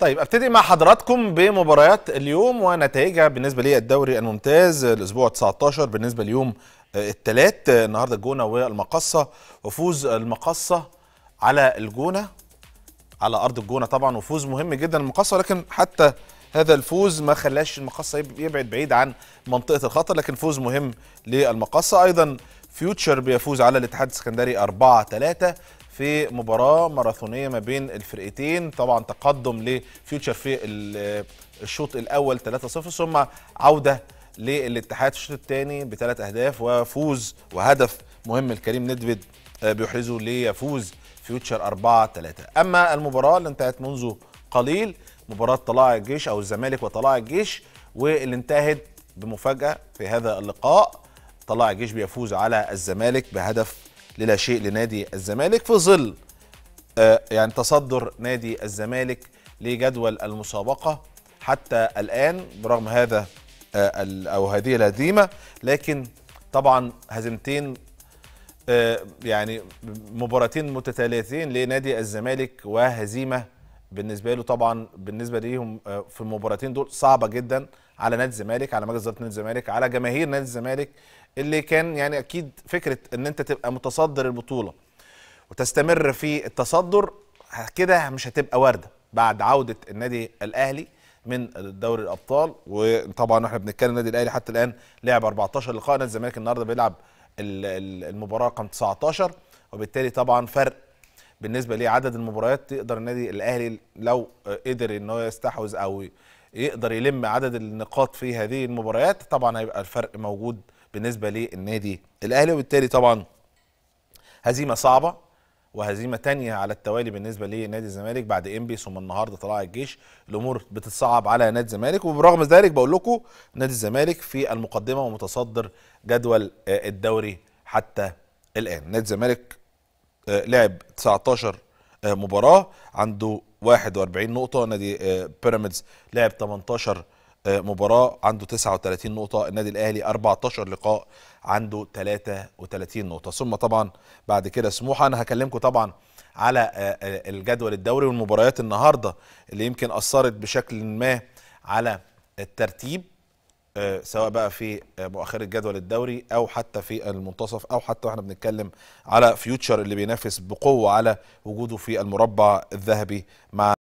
طيب ابتدي مع حضراتكم بمباريات اليوم ونتائجها بالنسبه للدوري الممتاز الاسبوع 19 بالنسبه ليوم آه، الثلاث النهارده الجونه والمقصه وفوز المقصه على الجونه على ارض الجونه طبعا وفوز مهم جدا المقصه ولكن حتى هذا الفوز ما خلاش المقصه يبعد بعيد عن منطقه الخطر لكن فوز مهم للمقصه ايضا فيوتشر بيفوز على الاتحاد السكندري 4 3 في مباراه ماراثونيه ما بين الفرقتين طبعا تقدم لفيوتشر في الشوط الاول 3-0 ثم عوده للاتحاد الشوط الثاني بثلاث اهداف وفوز وهدف مهم لكريم ندفد آه، بيحرزه ليفوز فيوتشر 4 3 اما المباراه اللي انتهت منذ قليل مباراه طلاع الجيش او الزمالك وطلاع الجيش واللي انتهت بمفاجاه في هذا اللقاء طلاع الجيش بيفوز على الزمالك بهدف للا شيء لنادي الزمالك في ظل آه، يعني تصدر نادي الزمالك لجدول المسابقه حتى الان برغم هذا آه، او هذه الهزيمه لكن طبعا هزيمتين آه، يعني مباراتين متتاليتين لنادي الزمالك وهزيمه بالنسبه له طبعا بالنسبه ليهم آه، في المباراتين دول صعبه جدا على نادي الزمالك على مجلس اداره نادي الزمالك على جماهير نادي الزمالك اللي كان يعني اكيد فكره ان انت تبقى متصدر البطوله وتستمر في التصدر كده مش هتبقى وارده بعد عوده النادي الاهلي من دوري الابطال وطبعا احنا بنتكلم النادي الاهلي حتى الان لعب 14 لقاء نادي الزمالك النهارده بيلعب المباراه رقم 19 وبالتالي طبعا فرق بالنسبه لعدد المباريات تقدر النادي الاهلي لو قدر ان هو يستحوذ او يقدر يلم عدد النقاط في هذه المباريات طبعا هيبقى الفرق موجود بالنسبه للنادي الاهلي وبالتالي طبعا هزيمه صعبه وهزيمه تانية على التوالي بالنسبه لنادي الزمالك بعد انبي ثم النهارده طلع الجيش الامور بتتصعب على نادي الزمالك وبرغم ذلك بقول لكم نادي الزمالك في المقدمه ومتصدر جدول الدوري حتى الان نادي الزمالك آه، لعب 19 آه، مباراه عنده 41 نقطه نادي آه، بيراميدز لعب 18 مباراه عنده 39 نقطه النادي الاهلي 14 لقاء عنده 33 نقطه ثم طبعا بعد كده سموحه انا هكلمكم طبعا على الجدول الدوري والمباريات النهارده اللي يمكن اثرت بشكل ما على الترتيب آه، سواء بقى في آه، مؤخرة جدول الدوري او حتى في المنتصف او حتى واحنا بنتكلم على فيوتشر اللي بينافس بقوه على وجوده في المربع الذهبي مع